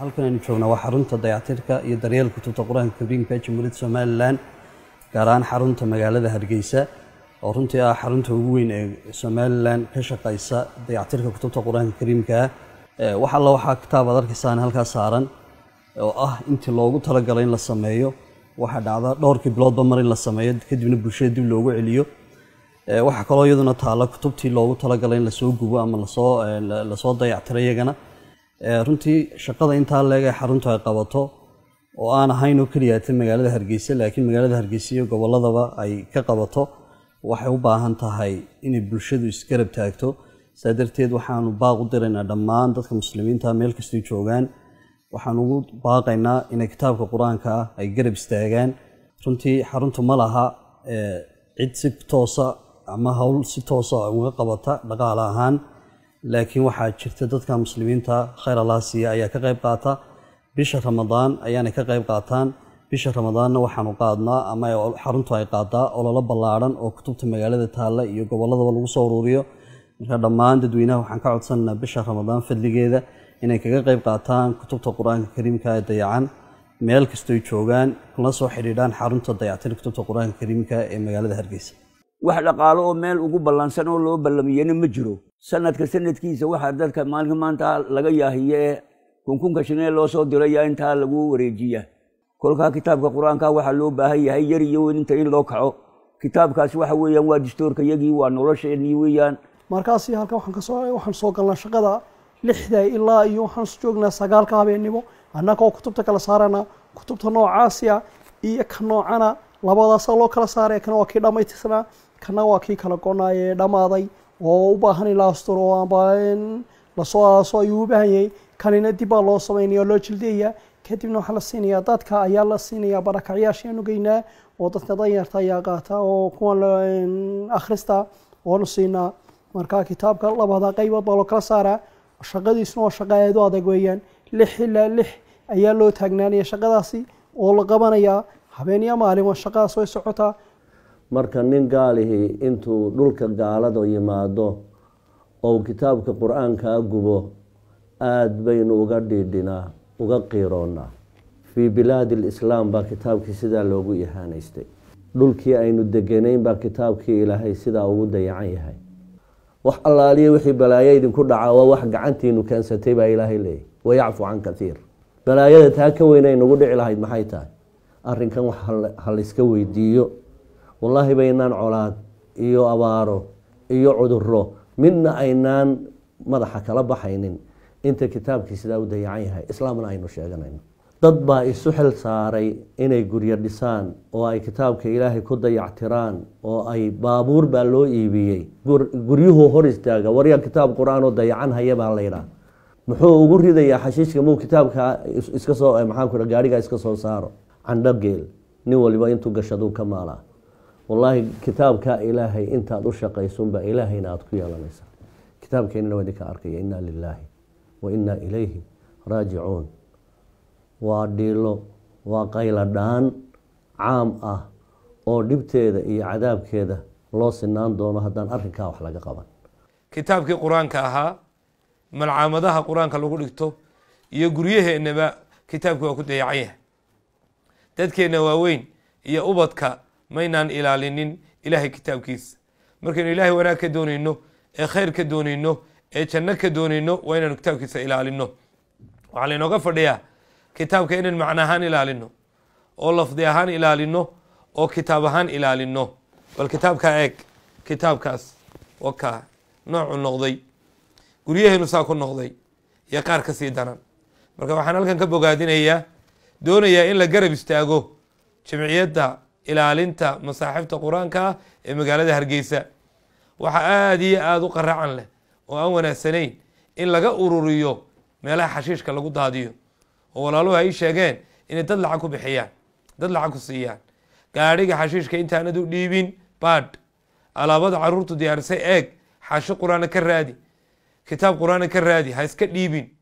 halkan aynu joognaa waa xarunta dayactirka iyo daryeelka kutubta qur-aanka kariimka ee jamhuuriyadda somalilan gaar ahaan xarunta magaalada hargeysa oo runtii ah xarunta ugu weyn ee somalilan ka shaqaysa dayactirka kutubta qur-aanka kariimkaa ah. wax alla waxaa kitaab aad arkaysaan halkaas saaran oo ah intii loogu talagalo in la sameeyo waxaa dhacda dhowrkii biloodba mar in la sameeyo kadibna bulshada dib loogu celiyo waxaa kaloo iyaduna taala kutubtii loogu talagalay in lasoo gubo ama lasoo lasoo dayactiro iyagana runtii shaqada intaa leeg ee xaruntu ay qabato oo aan ahayn oo keliyaate magaalada hargeysa laakiin magaalada hargeysa iyo goboladaba ay ka qabato waxay u baahan tahay inay bulshadu isgarab taagto saa darteed waxaanu baaq u diraynaa dhammaan dadka muslimiinta meel kastay joogaan waxaan ugu baaqaynaa inay kitaabka qur-aanka ah ay garab istaagaan runtii xaruntu ma laha cid si toosa ama howl si toosa uga qabata dhaqaale ahaan laakiin waxaa jirta dadka muslimiinta khayr allah siiya ayaa ka qayb qaata bisha ramadaan ayaanay ka qayb qaataan bisha ramadaanna waxaanu qaadnaa ama xaruntu ay qaadaa ololo ballaadhan oo kutubta magaalada taalla iyo gobolladaba lagu soo uruuriyo marka dhammaan dadweynaha waxaan ka codsananaa bisha ramadaan fadligeeda inay kaga qayb qaataan kutubta qur-aanka kariimka ee dayacan meel kastoy joogaan kuna soo xidhiidhaan xarunta dayactir kutubta qur-aanka kariimka ee magaalada hargeysa wax dhaqaalo oo meel ugu ballansan oo loo ballamiyena ma jiro sanadka sanadkiisa waxaa dadka maalinka maanta laga yaahiye ee kunkunka shinee loo soo diray yaa intaa lagu wareejiya kolkaa kitaabka qur-aanka waxaa loo baahan yahay yar iyo weyn inta in loo kaco kitaabkaas waxa weeyaan waa distoorka yagii waa nolosheenii weeyaan markaasi halkan waxaan kasoo waxaan soo galnaa shaqada lixda ilaa iyo waxaan joognaa sagaalka habeenimo annagoo kutubta kala saarana kutubta noocaasia iyo ka noocana labadaasaa loo kala saaray kana waa kii dhammaytisnaa kana waa kii kala gonaayee dhammaaday oo u baahan in la asturo oo aanba lasoo aaso ayuu u baahan yahay kanina dib baa loo samaynaya oo loo jildiyaya kadibna waxaa la siinayaa dadka ayaa la siinayaa barakacyaashaanu geynaa oo dadka danyarta ayaa qaata oo kuwan akhrista oonu siinaa marka kitaabka labada qaybood baa loo kala saaraa shaqadiisuna waa shaqa aada u adag weeyaan lix ilaa lix ayaa loo taagnaanaya shaqadaasi oo la qabanayaa habeenyo maalin waa shaqadaas way socotaa marka nin gaalihii intuu dhulka gaalada yimaado oo kitaabka qur-aankaa gubo aada baynu uga dhiidhinaa uga qiiroonaa fii bilaadi lislaam baa kitaabkii sidaa loogu ihaanaystay dhulkii aynu degenayn baa kitaabkii ilaahay sidaa ugu dayacan yahay wax allaaliya wixii balaayo idinku dhacaa waa wax gacantiinu keensatay baa ilaahay leeyay wayacfu can kathiir balaayada taa ka weynay nagu dhici lahayd maxay tahay arinkan wax halayska weydiiyo wallaahi baynaan colaad iyo abaaro iyo cuduro midna aynaan madaxa kala baxaynin inta kitaabkii sidaa u dayacan yahay islaamna aynu sheeganayno dad baa isu xil saaray inay guryo dhisaan oo ay kitaabka ilaahay ku dayactiraan oo ay baabuur baa loo iibiyey guryuhu hor istaaga waryaa kitaab qur-aanoo dayacan haya baa laydhaa muxuu ugu ridayaa xashiishka muu kitaabka iska soo maxaanku gaarigaa iska soo saaro candho geel nin waliba intuu gashaduu ka maalaa wallaahi kitaabkaa ilaahay intaad u shaqaysunbaa ilaahayna aada ku yeelanaysa kitaabkeenina waa idinka arkaya innaa lilaahi wa innaa ilayhi raajicuun waa dhiilo waa qaylo dhaan caam ah oo dhibteeda iyo cadaabkeeda loo sinaan doono haddaan arrinkaa wax laga qaban kitaabkii qur-aanka ahaa malcaamadaha qur-aanka lagu dhigto iyo guryaheennaba kitaabkii waa ku dayacan yahay dadkeenna waaweyn iyo ubadka maynaan ilaalinin ilaahay kitaabkiisa markaynu ilaahay wanaag ka doonayno ee khayr ka doonayno ee janno ka doonayno waa inaanu kitaabkiisa ilaalino waxaa laynooga fadhiyaa kitaabka inaan macno ahaan ilaalino oo lafdi ahaan ilaalino oo kitaab ahaan ilaalino bal kitaabkaa eeg kitaabkaas wakaa noocu noqday guryahaynu saa ku noqday iyo qaar ka sii daran marka waxaan halkan ka bogaadinayaa doonayaa in la garab istaago jamciyadda ilaalinta masaaxibta qur-aanka ah ee magaalada hargeysa waxaa aada iyo aada u qaracan leh oo aan wanaagsanayn in laga ururiyo meelaha xashiishka lagu daadiyo oo walaaluhu ay sheegeen inay dad lacag ku bixiyaan dad lacag ku siiyaan gaadhiga xashiishka intaanad u dhiibin baad alaabada caruurtu diyaarisay eeg xashi qur-aana ka raadi kitaab qur-aana ka raadi ha iska dhiibin